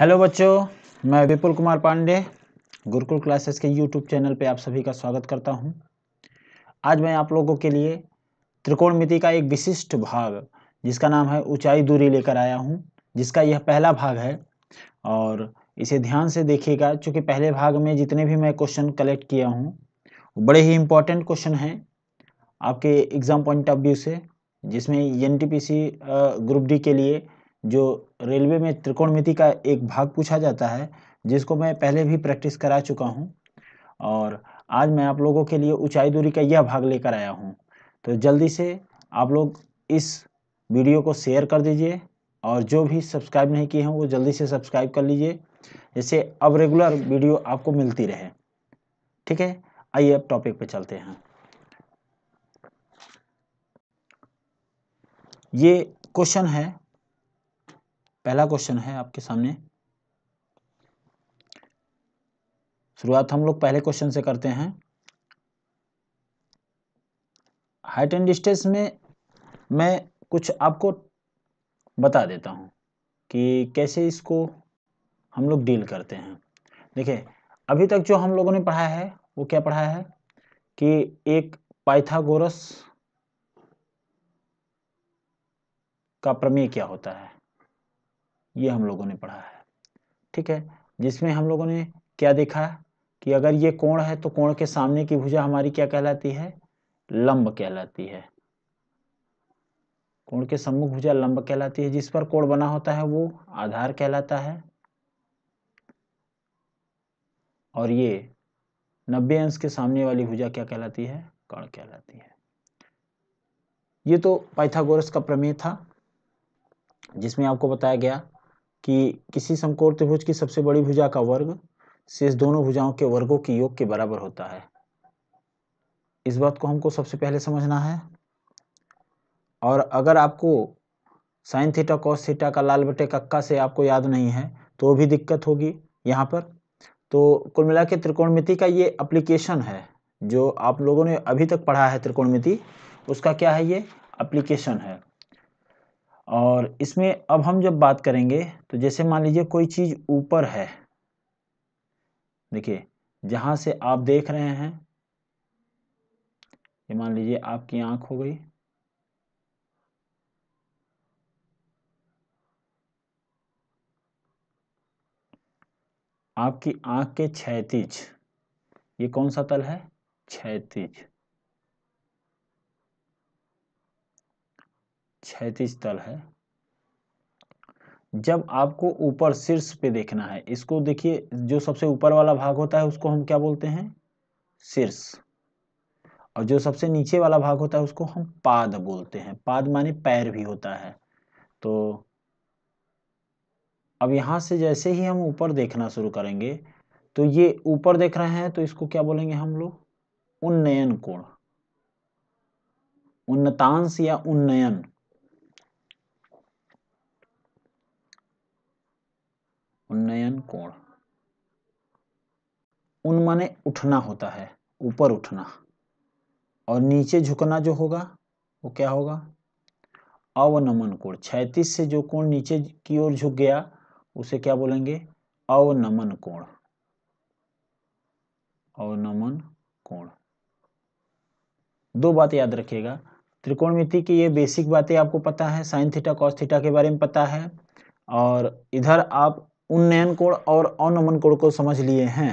Hello बच्चों मैं Vipul Kumar Pandey Gurukul classes के यूट्यूब चैनल पे आप सभी का स्वागत करता हूं आज मैं आप लोगों के लिए त्रिकोणमिति का एक विशिष्ट भाग जिसका नाम है ऊंचाई दूरी लेकर आया हूं जिसका यह पहला भाग है और इसे ध्यान से देखिएगा चूँकि पहले भाग में जितने भी मैं क्वेश्चन कलेक्ट किया हूँ बड़े ही इम्पोर्टेंट क्वेश्चन हैं आपके एग्ज़ाम पॉइंट ऑफ व्यू से जिसमें एन ग्रुप डी के लिए जो रेलवे में त्रिकोणमिति का एक भाग पूछा जाता है जिसको मैं पहले भी प्रैक्टिस करा चुका हूँ और आज मैं आप लोगों के लिए ऊंचाई दूरी का यह भाग लेकर आया हूँ तो जल्दी से आप लोग इस वीडियो को शेयर कर दीजिए और जो भी सब्सक्राइब नहीं किए हैं वो जल्दी से सब्सक्राइब कर लीजिए जैसे अब रेगुलर वीडियो आपको मिलती रहे ठीक है आइए अब टॉपिक पे चलते हैं ये क्वेश्चन है पहला क्वेश्चन है आपके सामने शुरुआत हम लोग पहले क्वेश्चन से करते हैं हाइट एंड डिस्टेंस में मैं कुछ आपको बता देता हूं कि कैसे इसको हम लोग डील करते हैं देखिए अभी तक जो हम लोगों ने पढ़ा है वो क्या पढ़ा है कि एक पाइथागोरस का प्रमेय क्या होता है ये हम लोगों ने पढ़ा है ठीक है जिसमें हम लोगों ने क्या देखा कि अगर ये कोण है तो कोण के सामने की भुजा हमारी क्या कहलाती है लंब कहलाती है कोण के सम्मुख भुजा लंब कहलाती है जिस पर कोण बना होता है वो आधार कहलाता है और ये नब्बे अंश के सामने वाली भुजा क्या कहलाती है कर्ण कहलाती है ये तो पाइथागोरस का प्रमेय था जिसमें आपको बताया गया कि किसी समकोण त्रिभुज की सबसे बड़ी भुजा का वर्ग शेष दोनों भुजाओं के वर्गों के योग के बराबर होता है इस बात को हमको सबसे पहले समझना है और अगर आपको साइन थीटा कॉस थीटा का लाल बटे कक्का से आपको याद नहीं है तो भी दिक्कत होगी यहाँ पर तो कुल मिला के त्रिकोणमिति का ये अप्लीकेशन है जो आप लोगों ने अभी तक पढ़ा है त्रिकोणमिति उसका क्या है ये अप्लीकेशन है और इसमें अब हम जब बात करेंगे तो जैसे मान लीजिए कोई चीज़ ऊपर है देखिए जहाँ से आप देख रहे हैं ये मान लीजिए आपकी आंख हो गई आपकी आंख के क्षैतिज ये कौन सा तल है क्षैतिज क्षैतिज तल है जब आपको ऊपर शीर्ष पे देखना है इसको देखिए जो सबसे ऊपर वाला भाग होता है उसको हम क्या बोलते हैं शीर्ष और जो सबसे नीचे वाला भाग होता है उसको हम पाद बोलते हैं पाद माने पैर भी होता है तो अब यहां से जैसे ही हम ऊपर देखना शुरू करेंगे तो ये ऊपर देख रहे हैं तो इसको क्या बोलेंगे हम लोग उन्नयन कोण उन्नतांश या उन्नयन उन्नयन कोण उन माने उठना होता है ऊपर उठना और नीचे झुकना जो होगा वो क्या होगा अवनमन कोण छैतीस से जो कोण नीचे की ओर झुक गया उसे क्या बोलेंगे अवनमन कोण अवनमन कोण दो बात याद रखिएगा त्रिकोणमिति की ये बेसिक बातें आपको पता है साइन थीटा कॉस थीटा के बारे में पता है और इधर आप उन्नयन कोण और अनुमन कोण को समझ लिए हैं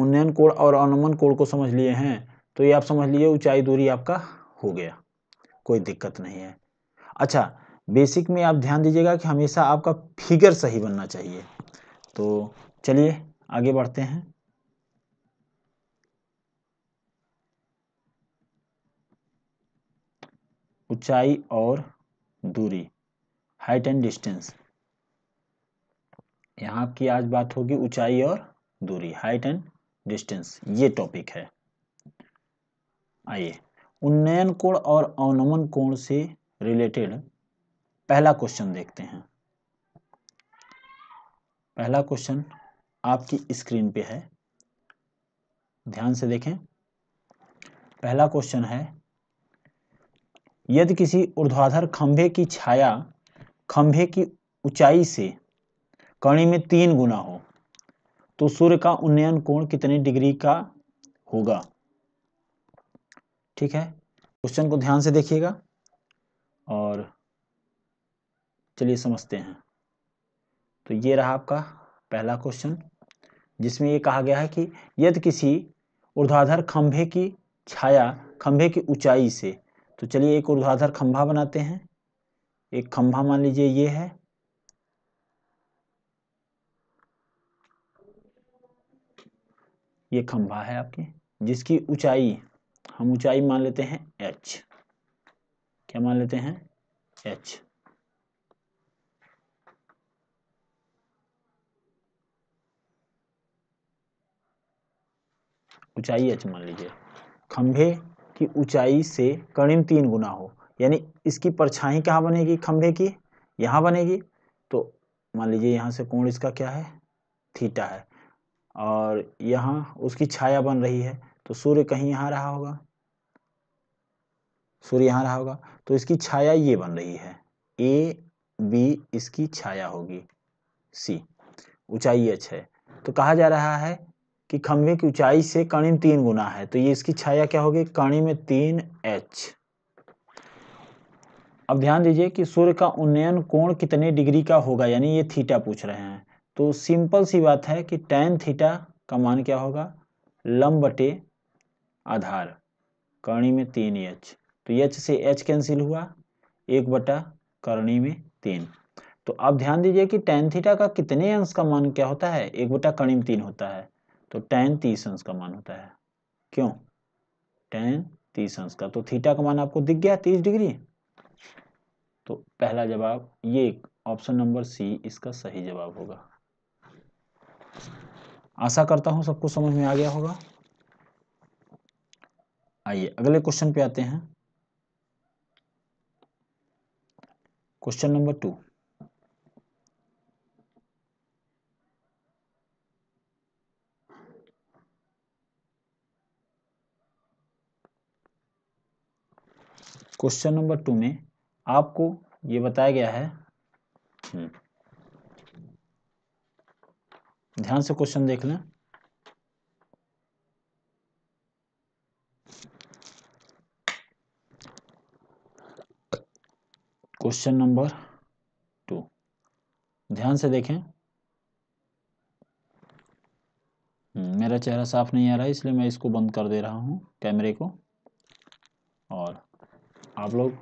उन्नयन कोण और अनुमन कोण को समझ लिए हैं तो ये आप समझ लिए ऊंचाई दूरी आपका हो गया कोई दिक्कत नहीं है अच्छा बेसिक में आप ध्यान दीजिएगा कि हमेशा आपका फिगर सही बनना चाहिए तो चलिए आगे बढ़ते हैं ऊंचाई और दूरी हाइट एंड डिस्टेंस यहाँ की आज बात होगी ऊंचाई और दूरी हाइट एंड डिस्टेंस ये टॉपिक है आइए उन्नयन कोण और अवनमन कोण से रिलेटेड पहला क्वेश्चन देखते हैं पहला क्वेश्चन आपकी स्क्रीन पे है ध्यान से देखें पहला क्वेश्चन है यदि किसी ऊर्ध्वाधर खंभे की छाया खंभे की ऊंचाई से कणी में तीन गुना हो तो सूर्य का उन्नयन कोण कितने डिग्री का होगा ठीक है क्वेश्चन को ध्यान से देखिएगा और चलिए समझते हैं तो ये रहा आपका पहला क्वेश्चन जिसमें ये कहा गया है कि यदि किसी ऊर्ध्वाधर खंभे की छाया खंभे की ऊंचाई से तो चलिए एक ऊर्ध्वाधर खंभा बनाते हैं एक खंभा मान लीजिए ये है ये खंभा है आपके जिसकी ऊंचाई हम ऊंचाई मान लेते हैं एच क्या मान लेते हैं h ऊंचाई एच मान लीजिए खंभे की ऊंचाई से कणिम तीन गुना हो यानी इसकी परछाई कहाँ बनेगी खंभे की यहाँ बनेगी तो मान लीजिए यहाँ से कोण इसका क्या है थीटा है और यहाँ उसकी छाया बन रही है तो सूर्य कहीं यहाँ रहा होगा सूर्य यहाँ रहा होगा तो इसकी छाया ये बन रही है ए बी इसकी छाया होगी सी ऊंचाई एच है तो कहा जा रहा है कि खंभे की ऊंचाई से कणी में तीन गुना है तो ये इसकी छाया क्या होगी कणी में तीन एच अब ध्यान दीजिए कि सूर्य का उन्नयन कोण कितने डिग्री का होगा यानी ये थीटा पूछ रहे हैं तो सिंपल सी बात है कि टेन थीटा का मान क्या होगा लंब बटे आधार करणी में तीन एच तो एच से एच कैंसिल हुआ एक बटा करणी में तीन तो अब ध्यान दीजिए कि टेन थीटा का कितने अंश का मान क्या होता है एक बटा कर्णी में तीन होता है तो टेन तीस अंश का मान होता है क्यों टेन तीस अंश का तो थीटा का मान आपको दिख गया तीस डिग्री तो पहला जवाब ये ऑप्शन नंबर सी इसका सही जवाब होगा आशा करता हूं सबको समझ में आ गया होगा आइए अगले क्वेश्चन पे आते हैं question number two question number two में आपको ये बताया गया है हम्म, ध्यान से क्वेश्चन देख लें क्वेश्चन नंबर टू ध्यान से देखें हम्म, मेरा चेहरा साफ नहीं आ रहा है इसलिए मैं इसको बंद कर दे रहा हूं कैमरे को और आप लोग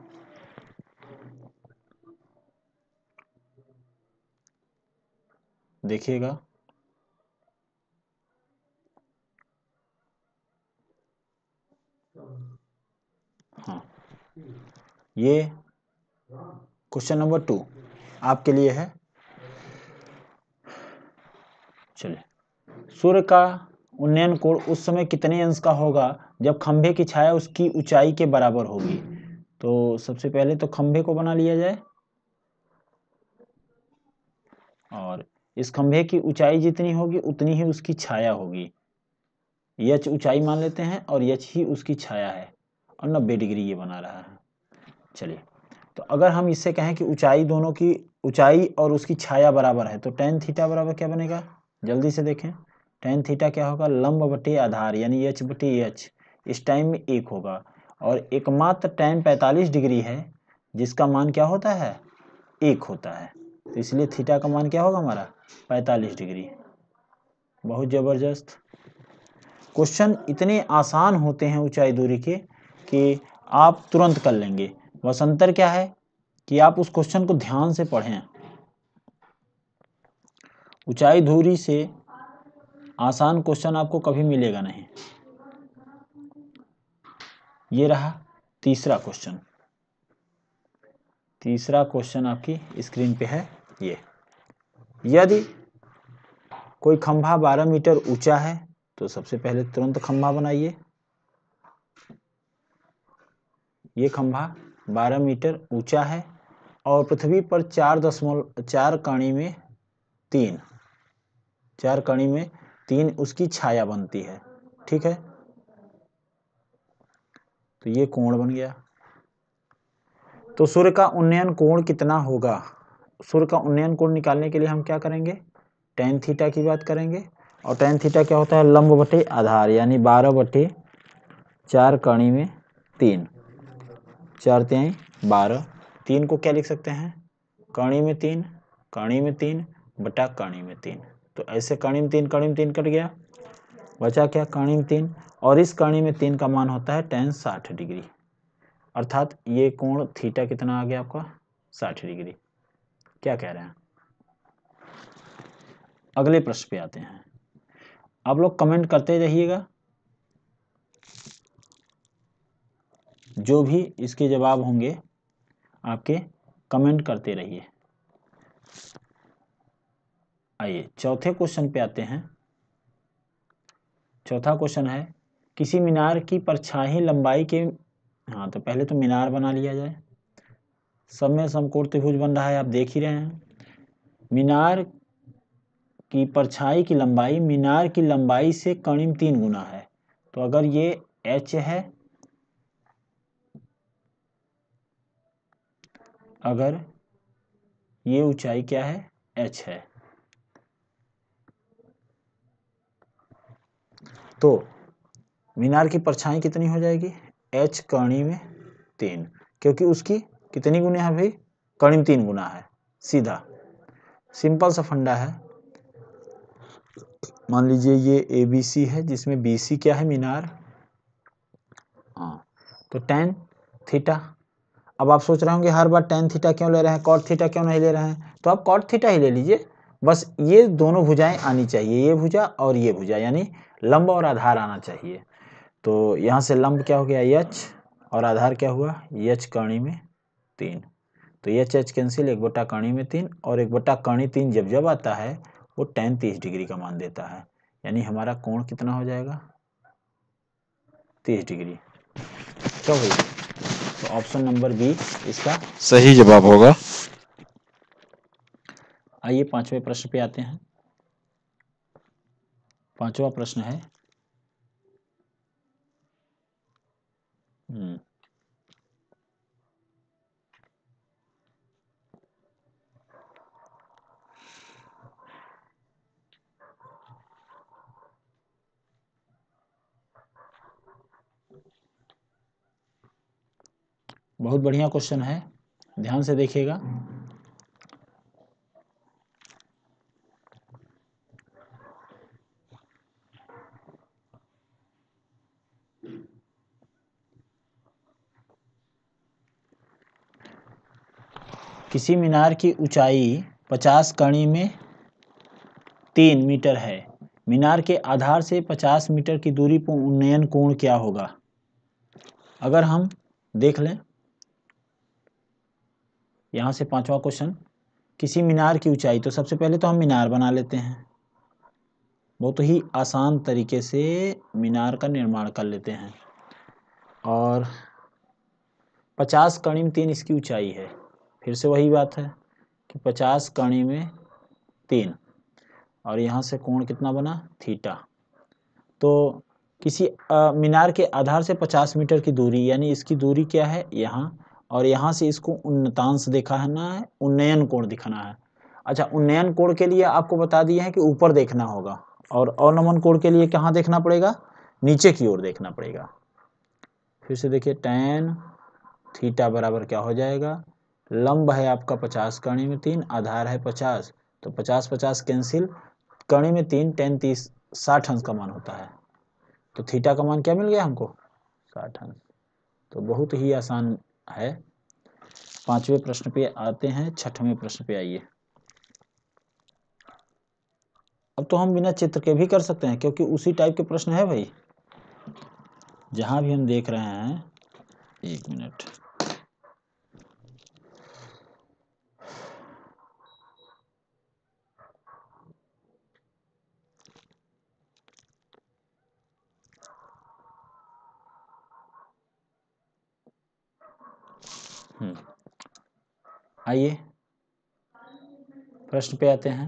देखिएगा हाँ ये क्वेश्चन नंबर टू आपके लिए है चलिए सूर्य का उन्नयन कोण उस समय कितने अंश का होगा जब खंभे की छाया उसकी ऊंचाई के बराबर होगी तो सबसे पहले तो खंभे को बना लिया जाए और इस खंभे की ऊंचाई जितनी होगी उतनी ही उसकी छाया होगी यच ऊंचाई मान लेते हैं और यच ही उसकी छाया है और नब्बे डिग्री ये बना रहा है चलिए तो अगर हम इससे कहें कि ऊंचाई दोनों की ऊंचाई और उसकी छाया बराबर है तो टेन थीटा बराबर क्या बनेगा जल्दी से देखें टेन थीटा क्या होगा लंब बटे आधार यानी एच बटे एच इस टाइम में एक होगा और एकमात्र टेन पैंतालीस डिग्री है जिसका मान क्या होता है एक होता है तो इसलिए थीटा का मान क्या होगा हमारा पैंतालीस डिग्री बहुत ज़बरदस्त क्वेश्चन इतने आसान होते हैं ऊंचाई दूरी के कि आप तुरंत कर लेंगे वसंतर क्या है कि आप उस क्वेश्चन को ध्यान से पढ़ें ऊंचाई दूरी से आसान क्वेश्चन आपको कभी मिलेगा नहीं ये रहा तीसरा क्वेश्चन तीसरा क्वेश्चन आपकी स्क्रीन पे है ये यदि कोई खंभा 12 मीटर ऊंचा है तो सबसे पहले तुरंत खंभा बनाइए ये खंभा 12 मीटर ऊंचा है और पृथ्वी पर चार दशमलव चार कणी में तीन चार कणी में तीन उसकी छाया बनती है ठीक है तो ये कोण बन गया तो सूर्य का उन्नयन कोण कितना होगा सूर्य का उन्नयन कोण निकालने के लिए हम क्या करेंगे टेन थीटा की बात करेंगे और टेन थीटा क्या होता है लंब बटे आधार यानी बारह बटे चार कणी में तीन चार तेई बारह तीन को क्या लिख सकते हैं कर्णी में तीन कर्णी में तीन बटा कर्णी में तीन तो ऐसे कर्णी में तीन कर्णी में तीन कट गया बचा क्या कर्णी में तीन और इस कर्णी में तीन का मान होता है टेन साठ डिग्री अर्थात ये कोण थीटा कितना आ गया आपका साठ डिग्री क्या कह रहे हैं अगले प्रश्न पे आते हैं आप लोग कमेंट करते रहिएगा जो भी इसके जवाब होंगे आपके कमेंट करते रहिए आइए चौथे क्वेश्चन पे आते हैं चौथा क्वेश्चन है किसी मीनार की परछाई लंबाई के हाँ तो पहले तो मीनार बना लिया जाए सब में समकोण त्रिभुज बन रहा है आप देख ही रहे हैं मीनार की परछाई की लंबाई मीनार की लंबाई से कणिम तीन गुना है तो अगर ये एच है अगर ये ऊंचाई क्या है एच है तो मीनार की परछाई कितनी हो जाएगी एच कर्णी में तीन क्योंकि उसकी कितनी गुना है भाई कर्णी में तीन गुना है सीधा सिंपल सा फंडा है मान लीजिए ये ए बी सी है जिसमें बी सी क्या है मीनार हाँ तो टेन थीटा अब आप सोच रहे होंगे हर बार टेन थीटा क्यों ले रहे हैं कॉट थीटा क्यों नहीं ले रहे हैं तो आप कॉट थीटा ही ले लीजिए बस ये दोनों भुजाएं आनी चाहिए ये भुजा और ये भुजा यानी लंब और आधार आना चाहिए तो यहाँ से लंब क्या हो गया यच और आधार क्या हुआ यच कर्णी में तीन तो यच एच कैंसिल एक बटा कर्णी में तीन और एक बटा कर्णी तीन जब जब आता है वो टेन तीस डिग्री का मान देता है यानी हमारा कोण कितना हो जाएगा तीस डिग्री क्या हुई तो ऑप्शन नंबर बी इसका सही जवाब होगा आइए पांचवें प्रश्न पे आते हैं पांचवा प्रश्न है हम्म। बहुत बढ़िया क्वेश्चन है ध्यान से देखिएगा किसी मीनार की ऊंचाई 50 कणी में तीन मीटर है मीनार के आधार से 50 मीटर की दूरी पर उन्नयन कोण क्या होगा अगर हम देख लें यहाँ से पांचवा क्वेश्चन किसी मीनार की ऊंचाई तो सबसे पहले तो हम मीनार बना लेते हैं बहुत तो ही आसान तरीके से मीनार का निर्माण कर लेते हैं और पचास कणी में तीन इसकी ऊंचाई है फिर से वही बात है कि पचास कणी में तीन और यहाँ से कोण कितना बना थीटा तो किसी आ, मीनार के आधार से पचास मीटर की दूरी यानी इसकी दूरी क्या है यहाँ और यहाँ से इसको उन्नतांश दिखाना है उन्नयन कोण दिखाना है अच्छा उन्नयन कोण के लिए आपको बता दिए हैं कि ऊपर देखना होगा और अवलंबन कोण के लिए कहाँ देखना पड़ेगा नीचे की ओर देखना पड़ेगा फिर से देखिए टेन थीटा बराबर क्या हो जाएगा लंब है आपका पचास कणी में तीन आधार है पचास तो पचास पचास कैंसिल कणी में तीन टेन तीस साठ अंश का मान होता है तो थीटा का मान क्या मिल गया हमको साठ अंश तो बहुत ही आसान है पांचवें प्रश्न पे आते हैं छठवें प्रश्न पे आइए अब तो हम बिना चित्र के भी कर सकते हैं क्योंकि उसी टाइप के प्रश्न है भाई जहां भी हम देख रहे हैं एक मिनट हम्म। आइए प्रश्न पे आते हैं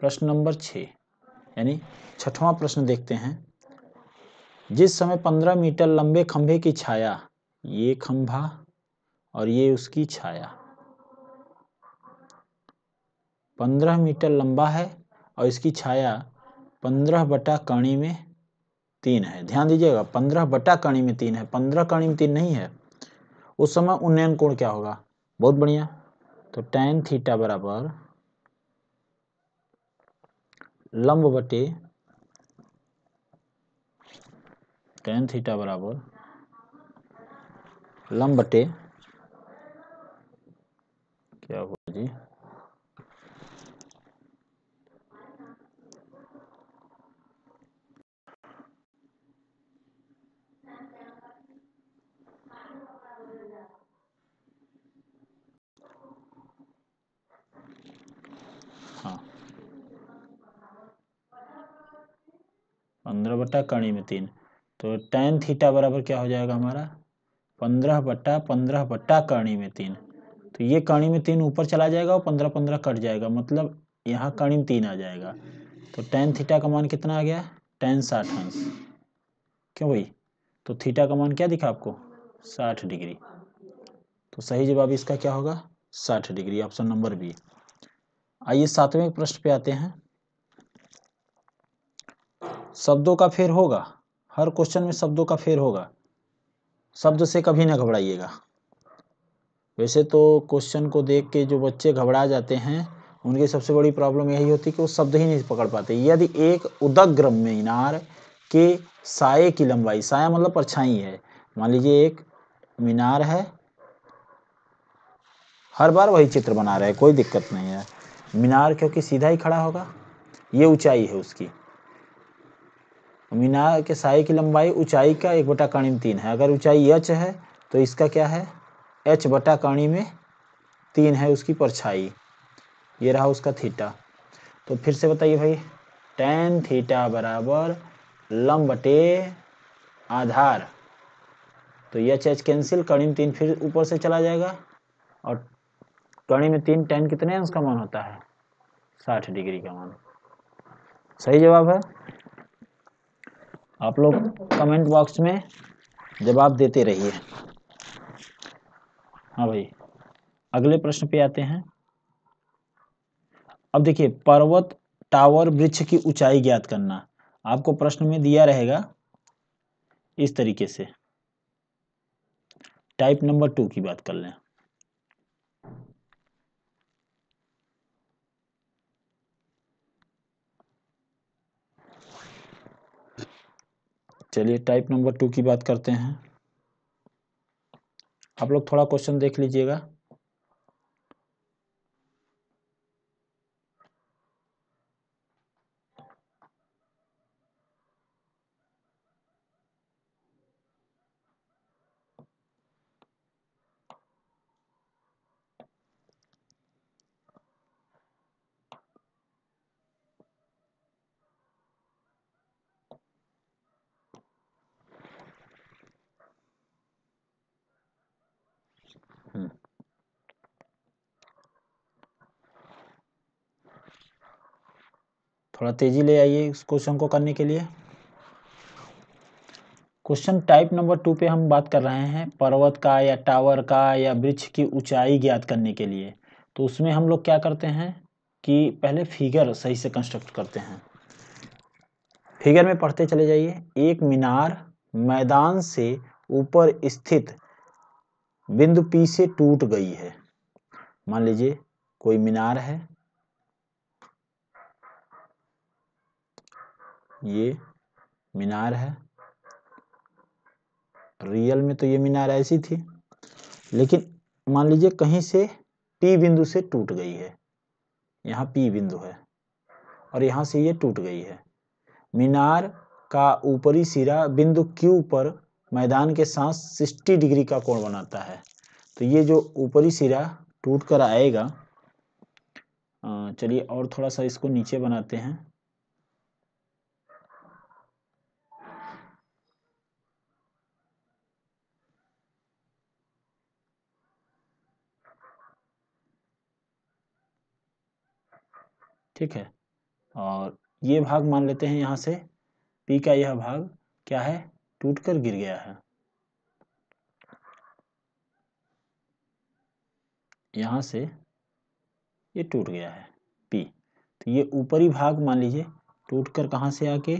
प्रश्न नंबर छ यानी छठवां प्रश्न देखते हैं जिस समय पंद्रह मीटर लंबे खंभे की छाया ये खंभा और ये उसकी छाया पंद्रह मीटर लंबा है और इसकी छाया पंद्रह बटा कणी में तीन है ध्यान दीजिएगा पंद्रह बटा कणी में तीन है पंद्रह कणी में तीन नहीं है उस समय उन्नयन कोण क्या होगा बहुत बढ़िया तो टेन थीटा बराबर लंब बटे टेन थीटा बराबर लंब बटे क्या होगा जी पंद्रह बट्टा कणी में तीन तो टेन थीटा बराबर क्या हो जाएगा हमारा पंद्रह बट्टा पंद्रह बट्टा कणी में तीन तो ये कणी में तीन ऊपर चला जाएगा और पंद्रह पंद्रह कट जाएगा मतलब यहाँ कणी में तीन आ जाएगा तो टेन थीटा का मान कितना आ गया टेन साठ अंश क्यों भाई तो थीटा का मान क्या दिखा आपको साठ डिग्री तो सही जवाब इसका क्या होगा साठ डिग्री ऑप्शन नंबर बी आइए सातवें प्रश्न पे आते हैं शब्दों का फेर होगा हर क्वेश्चन में शब्दों का फेर होगा शब्द से कभी ना घबराइएगा वैसे तो क्वेश्चन को देख के जो बच्चे घबरा जाते हैं उनकी सबसे बड़ी प्रॉब्लम यही होती है कि वो शब्द ही नहीं पकड़ पाते यदि एक उदग्रम मीनार के साय की लंबाई साया मतलब परछाई है मान लीजिए एक मीनार है हर बार वही चित्र बना रहे हैं कोई दिक्कत नहीं है मीनार क्योंकि सीधा ही खड़ा होगा ये ऊंचाई है उसकी मीना के साई की लंबाई ऊंचाई का एक बटा कणी में तीन है अगर ऊंचाई एच है तो इसका क्या है एच बटा कणी में तीन है उसकी परछाई ये रहा उसका थीटा तो फिर से बताइए भाई टेन थीटा बराबर लंब बटे आधार तो एच एच कैंसिल कणी में तीन फिर ऊपर से चला जाएगा और कणी में तीन टेन कितने हैं उसका मान होता है साठ डिग्री का मान सही जवाब है आप लोग कमेंट बॉक्स में जवाब देते रहिए हाँ भाई अगले प्रश्न पे आते हैं अब देखिए पर्वत टावर वृक्ष की ऊंचाई ज्ञात करना आपको प्रश्न में दिया रहेगा इस तरीके से टाइप नंबर टू की बात कर लें चलिए टाइप नंबर टू की बात करते हैं आप लोग थोड़ा क्वेश्चन देख लीजिएगा थोड़ा तेज़ी ले आइए इस क्वेश्चन को करने के लिए क्वेश्चन टाइप नंबर टू पे हम बात कर रहे हैं पर्वत का या टावर का या वृक्ष की ऊंचाई ज्ञात करने के लिए तो उसमें हम लोग क्या करते हैं कि पहले फिगर सही से कंस्ट्रक्ट करते हैं फिगर में पढ़ते चले जाइए एक मीनार मैदान से ऊपर स्थित बिंदु पी से टूट गई है मान लीजिए कोई मीनार है ये मीनार है रियल में तो ये मीनार ऐसी थी लेकिन मान लीजिए कहीं से पी बिंदु से टूट गई है यहाँ पी बिंदु है और यहाँ से ये टूट गई है मीनार का ऊपरी सिरा बिंदु क्यू पर मैदान के साथ 60 डिग्री का कोण बनाता है तो ये जो ऊपरी सिरा टूट कर आएगा चलिए और थोड़ा सा इसको नीचे बनाते हैं ठीक है और ये भाग मान लेते हैं यहाँ से पी का यह भाग क्या है टूट कर गिर गया है यहाँ से ये टूट गया है पी तो ये ऊपरी भाग मान लीजिए टूट कर कहाँ से आके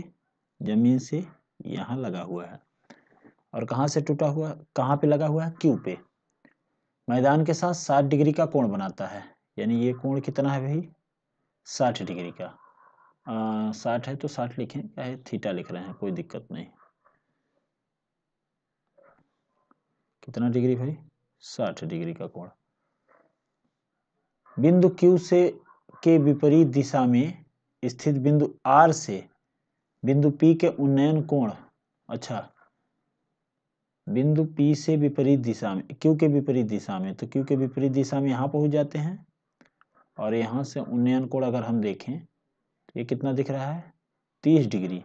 जमीन से यहाँ लगा हुआ है और कहाँ से टूटा हुआ कहाँ पे लगा हुआ है क्यू पे मैदान के साथ सात डिग्री का कोण बनाता है यानी ये कोण कितना है भाई साठ डिग्री का साठ है तो साठ लिखें चाहे थीटा लिख रहे हैं कोई दिक्कत नहीं कितना डिग्री भाई साठ डिग्री का कोण बिंदु Q से के विपरीत दिशा में स्थित बिंदु R से बिंदु P के उन्नयन कोण अच्छा बिंदु P से विपरीत दिशा में Q के विपरीत दिशा में तो Q के विपरीत दिशा में यहाँ पहुँच जाते हैं और यहाँ से उन्नयन कोण अगर हम देखें तो ये कितना दिख रहा है तीस डिग्री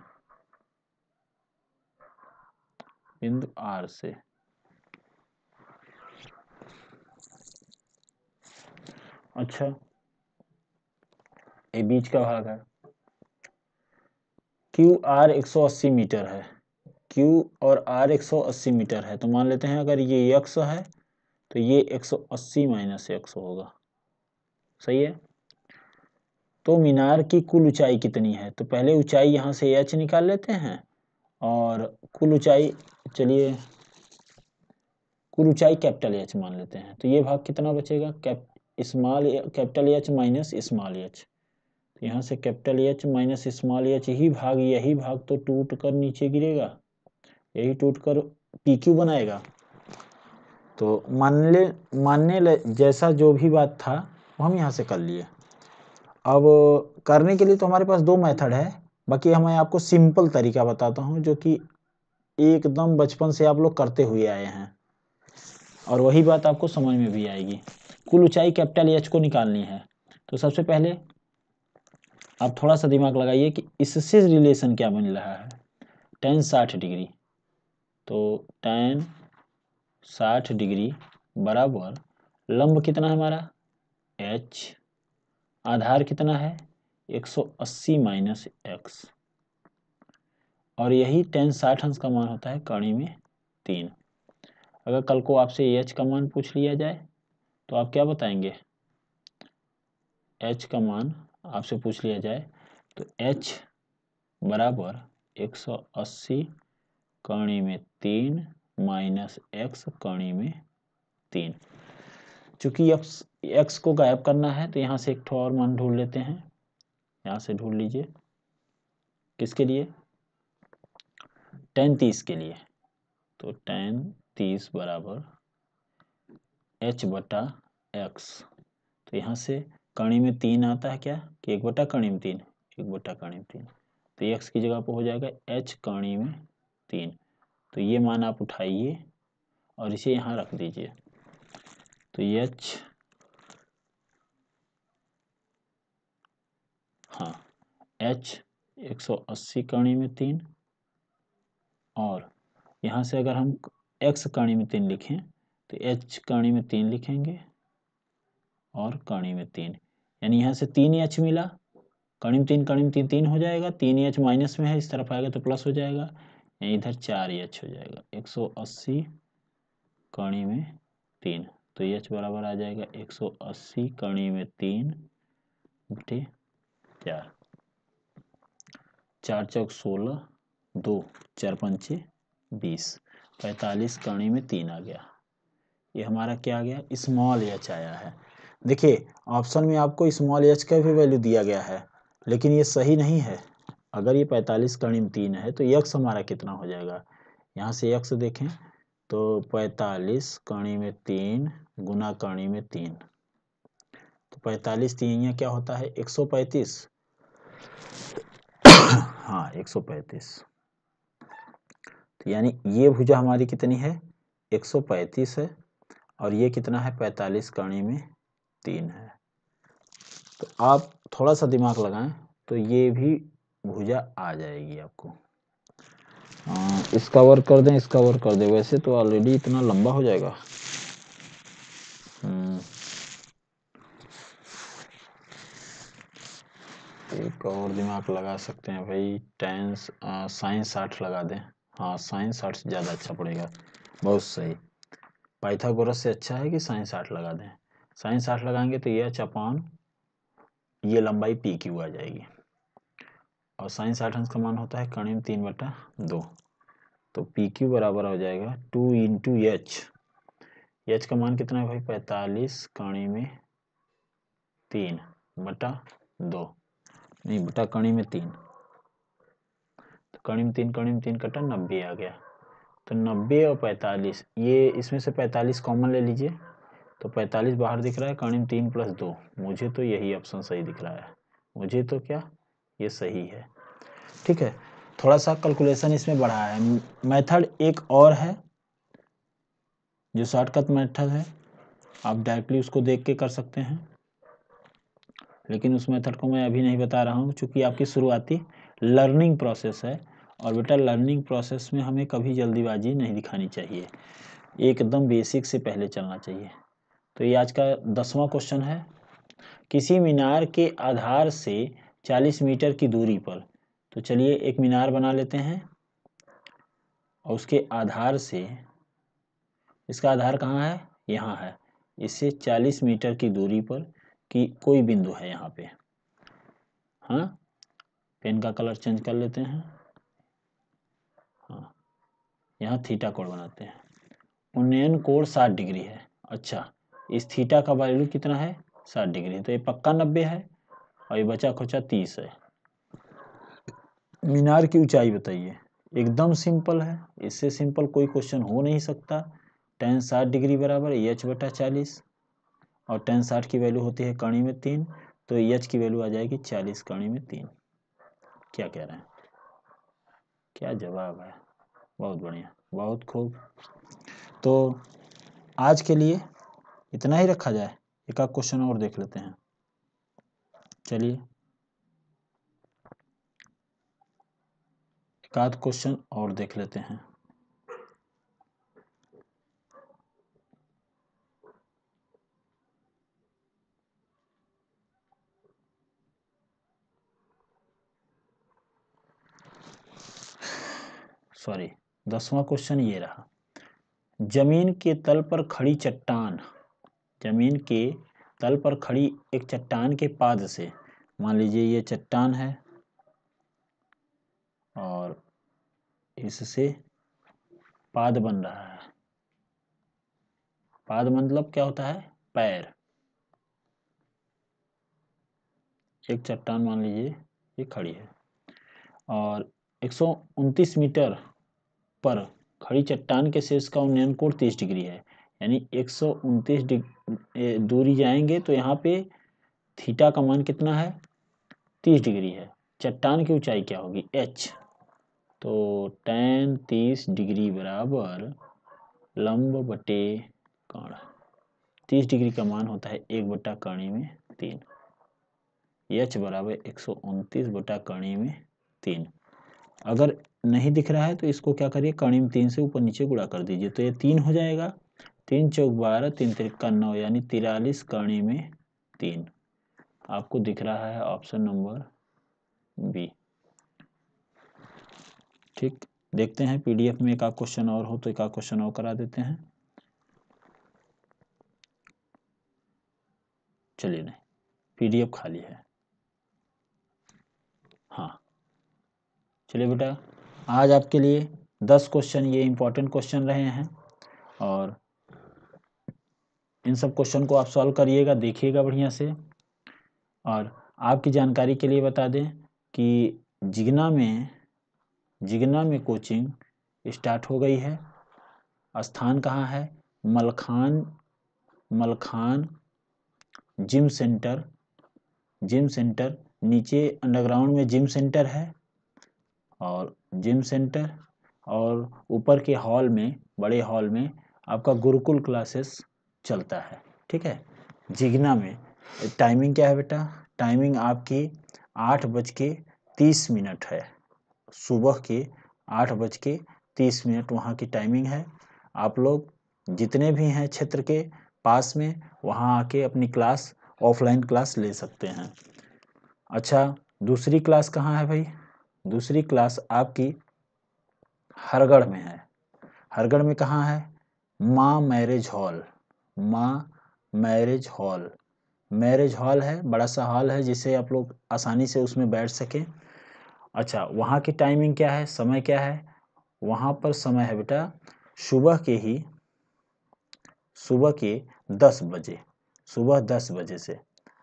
बिंदु आर से अच्छा ये बीच का भाग है क्यू आर एक सौ अस्सी मीटर है क्यू और आर एक सौ अस्सी मीटर है तो मान लेते हैं अगर ये यक्स है तो ये एक सौ अस्सी माइनस यक्स होगा सही है तो मीनार की कुल ऊंचाई कितनी है तो पहले ऊंचाई यहाँ से एच निकाल लेते हैं और कुल ऊंचाई चलिए कुल ऊंचाई कैपिटल एच मान लेते हैं तो ये भाग कितना बचेगा cap small capital H minus small H तो यहाँ से capital H minus small H यही भाग यही भाग तो टूट कर नीचे गिरेगा यही टूट कर पी क्यू बनाएगा तो मान ले मानने जैसा जो भी बात था वो हम यहाँ से कर लिए अब करने के लिए तो हमारे पास दो मेथड है बाकी मैं आपको सिंपल तरीका बताता हूँ जो कि एकदम बचपन से आप लोग करते हुए आए हैं और वही बात आपको समझ में भी आएगी कुल ऊंचाई कैपिटल एच को निकालनी है तो सबसे पहले आप थोड़ा सा दिमाग लगाइए कि इससे रिलेशन क्या बन रहा है टेन साठ डिग्री तो टेन साठ डिग्री बराबर लंब कितना है हमारा एच आधार कितना है 180 माइनस एक्स और यही टेन साठ अंश का मान होता है कड़ी में तीन अगर कल को आपसे एच का मान पूछ लिया जाए तो आप क्या बताएंगे एच का मान आपसे पूछ लिया जाए तो एच बराबर 180 कणी में तीन माइनस एक्स कणी में तीन चूँकि एक्स को गायब करना है तो यहाँ से एक और मान ढूंढ लेते हैं यहाँ से ढूंढ लीजिए किसके लिए टेन तीस के लिए तो टेन तीस बराबर एच बटा एक्स तो यहाँ से कणी में तीन आता है क्या कि एक बटा कणी में तीन एक बटा कणी में तीन तो एक्स की जगह पर हो जाएगा एच कणी में तीन तो ये मान आप उठाइए और इसे यहाँ रख दीजिए तो एच हाँ एच 180 कणी में तीन और यहाँ से अगर हम एक्स कणी में तीन लिखें तो एच कणी में तीन लिखेंगे और कणी में तीन यानी यहाँ से तीन एच मिला कणी में तीन कणी में तीन तीन हो जाएगा तीन एच माइनस में है इस तरफ आएगा तो प्लस हो जाएगा यानी इधर चार एच हो जाएगा 180 कणी में तीन तो एच बराबर आ जाएगा 180 कणी में तीन बटे चार चार चौक सोलह दो चार पंचे बीस पैंतालीस कणी में तीन आ गया ये हमारा क्या आ गया स्मॉल एच आया है देखिए ऑप्शन में आपको स्मॉल एच का भी वैल्यू दिया गया है लेकिन ये सही नहीं है अगर ये पैंतालीस कणी में तीन है तो यक्स हमारा कितना हो जाएगा यहाँ से यक्स देखें तो पैंतालीस कणी में तीन गुना कणी में तीन तो पैंतालीस तिया क्या होता है एक सौ पैंतीस हाँ एक सौ पैंतीस तो यानी ये भुजा हमारी कितनी है एक सौ पैंतीस है और ये कितना है पैंतालीस कर्णी में तीन है तो आप थोड़ा सा दिमाग लगाएं तो ये भी भुजा आ जाएगी आपको हाँ, इसका वर्क कर दें इसका वर्क कर दें वैसे तो ऑलरेडी इतना लंबा हो जाएगा एक और दिमाग लगा सकते हैं भाई टेंस साइंस साठ लगा दें हाँ साइंस साठ ज़्यादा अच्छा पड़ेगा बहुत सही पाइथागोरस से अच्छा है कि साइंस साठ लगा दें साइंस साठ लगाएंगे तो ये एच ये लंबाई पी क्यू आ जाएगी और साइंस साठ अंश का मान होता है कणिम तीन बटा दो तो पी क्यू बराबर हो जाएगा टू इंटू एच एच का मान कितना है भाई पैंतालीस कणी में तीन बटा दो नहीं बेटा कणी में तीन तो कणी में तीन कणी में तीन कटा नब्बे आ गया तो नब्बे और पैंतालीस ये इसमें से पैंतालीस कॉमन ले लीजिए तो पैंतालीस बाहर दिख रहा है कणी में तीन प्लस दो मुझे तो यही ऑप्शन सही दिख रहा है मुझे तो क्या ये सही है ठीक है थोड़ा सा कैलकुलेशन इसमें बढ़ा है मेथड एक और है जो शॉर्टकट मेथड है आप डायरेक्टली उसको देख के कर सकते हैं लेकिन उस मेथड को मैं अभी नहीं बता रहा हूँ चूँकि आपकी शुरुआती लर्निंग प्रोसेस है और बेटा लर्निंग प्रोसेस में हमें कभी जल्दीबाजी नहीं दिखानी चाहिए एकदम बेसिक से पहले चलना चाहिए तो ये आज का दसवां क्वेश्चन है किसी मीनार के आधार से 40 मीटर की दूरी पर तो चलिए एक मीनार बना लेते हैं और उसके आधार से इसका आधार कहाँ है यहाँ है इससे 40 मीटर की दूरी पर की कोई बिंदु है यहाँ पे हाँ पेन का कलर चेंज कर लेते हैं हाँ यहाँ थीटा कोण बनाते हैं उन्नयन कोण साठ डिग्री है अच्छा इस थीटा का वैल्यू कितना है साठ डिग्री तो ये पक्का नब्बे है और ये बचा खोचा तीस है मीनार की ऊंचाई बताइए एकदम सिंपल है इससे सिंपल कोई क्वेश्चन हो नहीं सकता टेन साठ डिग्री बराबर एच बटा चालीस और टेन साठ की वैल्यू होती है कणी में तीन तो यच की वैल्यू आ जाएगी चालीस कणी में तीन क्या कह रहे हैं क्या जवाब है बहुत बढ़िया बहुत खूब तो आज के लिए इतना ही रखा जाए एक आध क्वेश्चन और देख लेते हैं चलिए एक आध क्वेश्चन और देख लेते हैं सॉरी दसवां क्वेश्चन ये रहा जमीन के तल पर खड़ी चट्टान जमीन के तल पर खड़ी एक चट्टान के पाद से मान लीजिए ये चट्टान है और इससे पाद बन रहा है पाद मतलब क्या होता है पैर एक चट्टान मान लीजिए ये खड़ी है और एक मीटर पर खड़ी चट्टान के शीर्ष का उन्नयन कोण तीस डिग्री है यानी एक सौ उनतीस दूरी जाएंगे तो यहाँ पे थीटा का मान कितना है तीस डिग्री है चट्टान की ऊंचाई क्या होगी एच तो टेन तीस डिग्री बराबर लंब बटे कर्ण तीस डिग्री का मान होता है एक बटा कर्णी में तीन एच बराबर एक सौ उनतीस बटा कर्णी में तीन अगर नहीं दिख रहा है तो इसको क्या करिए कणिम तीन से ऊपर नीचे गुड़ा कर दीजिए तो ये तीन हो जाएगा तीन चौक बारह तीन तिरक्का नौ यानी तिरालीस कणी में तीन आपको दिख रहा है ऑप्शन नंबर बी ठीक देखते हैं पीडीएफ में एक आध क्वेश्चन और हो तो एक आध क्वेश्चन और करा देते हैं चलिए नहीं पीडीएफ खाली है हाँ चलिए बेटा आज आपके लिए दस क्वेश्चन ये इम्पोर्टेंट क्वेश्चन रहे हैं और इन सब क्वेश्चन को आप सॉल्व करिएगा देखिएगा बढ़िया से और आपकी जानकारी के लिए बता दें कि जिगना में जिगना में कोचिंग स्टार्ट हो गई है स्थान कहाँ है Malkhan Malkhan gym centre gym centre नीचे अंडरग्राउंड में जिम सेंटर है और जिम सेंटर और ऊपर के हॉल में बड़े हॉल में आपका गुरुकुल क्लासेस चलता है ठीक है जिगना में टाइमिंग क्या है बेटा टाइमिंग आपकी आठ बज के तीस मिनट है सुबह के आठ बज के तीस मिनट वहाँ की टाइमिंग है आप लोग जितने भी हैं क्षेत्र के पास में वहाँ आके अपनी क्लास ऑफलाइन क्लास ले सकते हैं अच्छा दूसरी क्लास कहाँ है भाई दूसरी क्लास आपकी हरगढ़ में है हरगढ़ में कहाँ है Maa marriage hall Maa marriage hall marriage hall है बड़ा सा हॉल है जिसे आप लोग आसानी से उसमें बैठ सकें अच्छा वहाँ की टाइमिंग क्या है समय क्या है वहाँ पर समय है बेटा सुबह के ही सुबह के दस बजे सुबह दस बजे से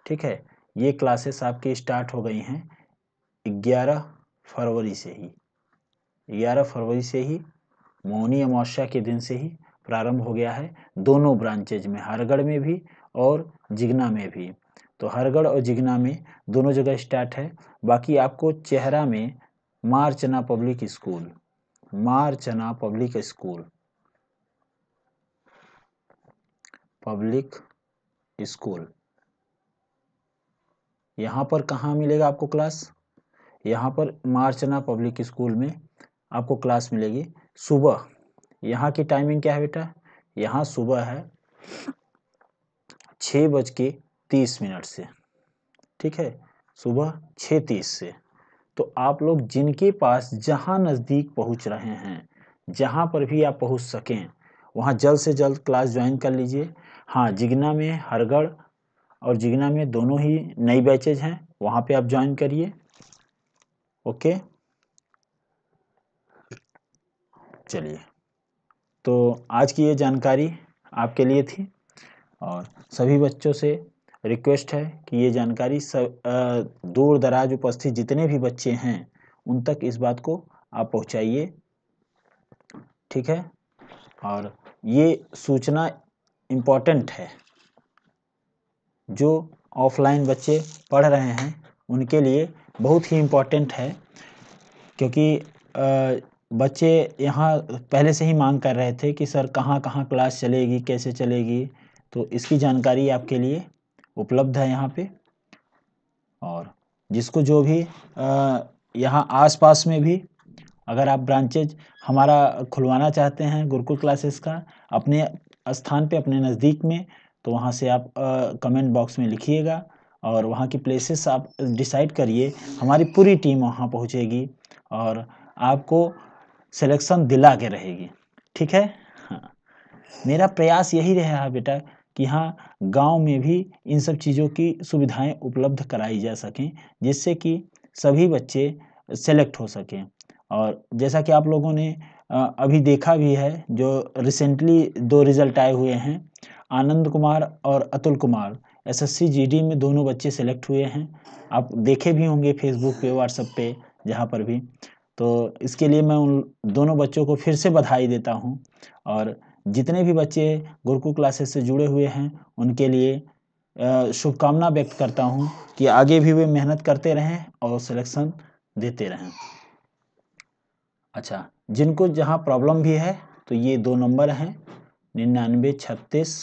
ठीक है ये क्लासेस आपकी स्टार्ट हो गई हैं ग्यारह फरवरी से ही ग्यारह फरवरी से ही मौनी अमावस्या के दिन से ही प्रारंभ हो गया है दोनों ब्रांचेज में हरगढ़ में भी और जिगना में भी तो हरगढ़ और जिगना में दोनों जगह स्टार्ट है बाकी आपको चेहरा में मारचना पब्लिक स्कूल मारचना पब्लिक स्कूल पब्लिक स्कूल यहाँ पर कहाँ मिलेगा आपको क्लास यहाँ पर मार्चना पब्लिक स्कूल में आपको क्लास मिलेगी सुबह यहाँ की टाइमिंग क्या है बेटा यहाँ सुबह है छः बज के तीस मिनट से ठीक है सुबह छः तीस से तो आप लोग जिनके पास जहाँ नज़दीक पहुँच रहे हैं जहाँ पर भी आप पहुँच सकें वहाँ जल्द से जल्द क्लास ज्वाइन कर लीजिए हाँ जिगना में हरगढ़ और जिगना में दोनों ही नई बैचेज हैं वहाँ पे आप ज्वाइन करिए ओके चलिए तो आज की ये जानकारी आपके लिए थी और सभी बच्चों से रिक्वेस्ट है कि ये जानकारी सब दूर दराज उपस्थित जितने भी बच्चे हैं उन तक इस बात को आप पहुंचाइए ठीक है और ये सूचना इम्पॉर्टेंट है जो ऑफलाइन बच्चे पढ़ रहे हैं उनके लिए बहुत ही इम्पोर्टेंट है क्योंकि बच्चे यहाँ पहले से ही मांग कर रहे थे कि सर कहाँ कहाँ क्लास चलेगी कैसे चलेगी तो इसकी जानकारी आपके लिए उपलब्ध है यहाँ पे और जिसको जो भी यहाँ आसपास में भी अगर आप ब्रांचेज हमारा खुलवाना चाहते हैं गुरुकुल क्लासेस का अपने स्थान पे अपने नज़दीक में तो वहाँ से आप आ, कमेंट बॉक्स में लिखिएगा और वहाँ की प्लेसेस आप डिसाइड करिए हमारी पूरी टीम वहाँ पहुँचेगी और आपको सिलेक्शन दिला के रहेगी ठीक है हाँ मेरा प्रयास यही रहा बेटा कि हाँ गांव में भी इन सब चीज़ों की सुविधाएं उपलब्ध कराई जा सकें जिससे कि सभी बच्चे सेलेक्ट हो सकें और जैसा कि आप लोगों ने अभी देखा भी है जो रिसेंटली दो रिज़ल्ट आए हुए हैं आनंद कुमार और अतुल कुमार एसएससी जीडी में दोनों बच्चे सेलेक्ट हुए हैं आप देखे भी होंगे फेसबुक पे व्हाट्सअप पे जहाँ पर भी तो इसके लिए मैं उन दोनों बच्चों को फिर से बधाई देता हूँ और जितने भी बच्चे गुरुकुल क्लासेस से जुड़े हुए हैं उनके लिए शुभकामना व्यक्त करता हूँ कि आगे भी वे मेहनत करते रहें और सिलेक्शन देते रहें अच्छा जिनको जहाँ प्रॉब्लम भी है तो ये दो नंबर हैं निन्यानवे छत्तीस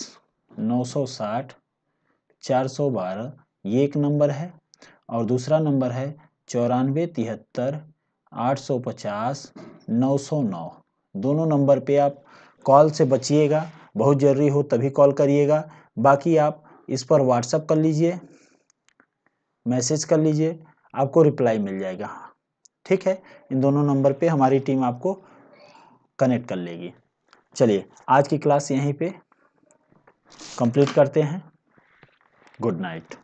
नौ सौ साठ चार सौ बारह ये एक नंबर है और दूसरा नंबर है चौरानवे तिहत्तर आठ सौ पचास नौ सौ नौ दोनों नंबर पे आप कॉल से बचिएगा बहुत ज़रूरी हो तभी कॉल करिएगा बाकी आप इस पर व्हाट्सअप कर लीजिए मैसेज कर लीजिए आपको रिप्लाई मिल जाएगा ठीक है इन दोनों नंबर पे हमारी टीम आपको कनेक्ट कर लेगी चलिए आज की क्लास यहीं पे कंप्लीट करते हैं good night